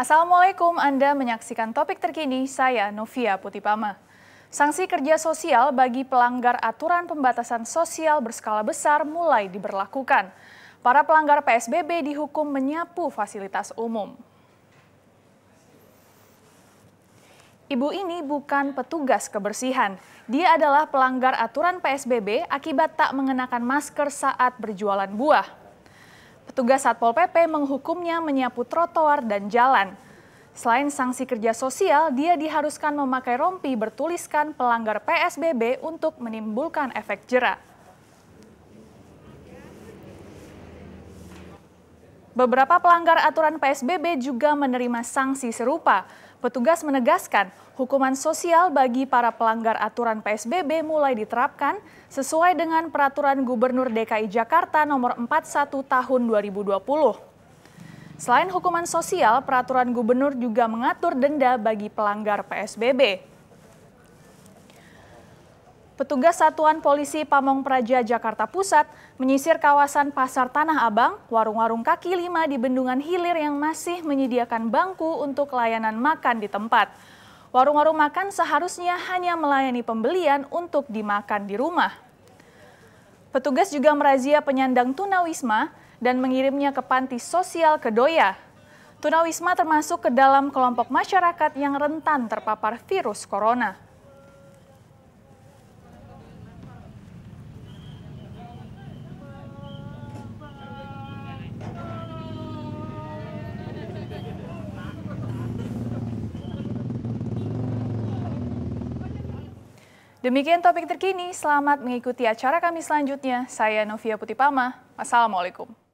Assalamualaikum, Anda menyaksikan topik terkini, saya Novia Putipama. Sanksi kerja sosial bagi pelanggar aturan pembatasan sosial berskala besar mulai diberlakukan. Para pelanggar PSBB dihukum menyapu fasilitas umum. Ibu ini bukan petugas kebersihan. Dia adalah pelanggar aturan PSBB akibat tak mengenakan masker saat berjualan buah. Petugas Satpol PP menghukumnya menyapu trotoar dan jalan. Selain sanksi kerja sosial, dia diharuskan memakai rompi bertuliskan pelanggar PSBB untuk menimbulkan efek jerak. Beberapa pelanggar aturan PSBB juga menerima sanksi serupa. Petugas menegaskan hukuman sosial bagi para pelanggar aturan PSBB mulai diterapkan sesuai dengan peraturan Gubernur DKI Jakarta nomor 41 tahun 2020. Selain hukuman sosial, peraturan gubernur juga mengatur denda bagi pelanggar PSBB petugas Satuan Polisi Pamong Praja Jakarta Pusat menyisir kawasan Pasar Tanah Abang, warung-warung kaki lima di Bendungan Hilir yang masih menyediakan bangku untuk layanan makan di tempat. Warung-warung makan seharusnya hanya melayani pembelian untuk dimakan di rumah. Petugas juga merazia penyandang tunawisma dan mengirimnya ke panti sosial Kedoya. Tunawisma termasuk ke dalam kelompok masyarakat yang rentan terpapar virus corona. Demikian topik terkini, selamat mengikuti acara kami selanjutnya. Saya Novia Putipama, Assalamualaikum.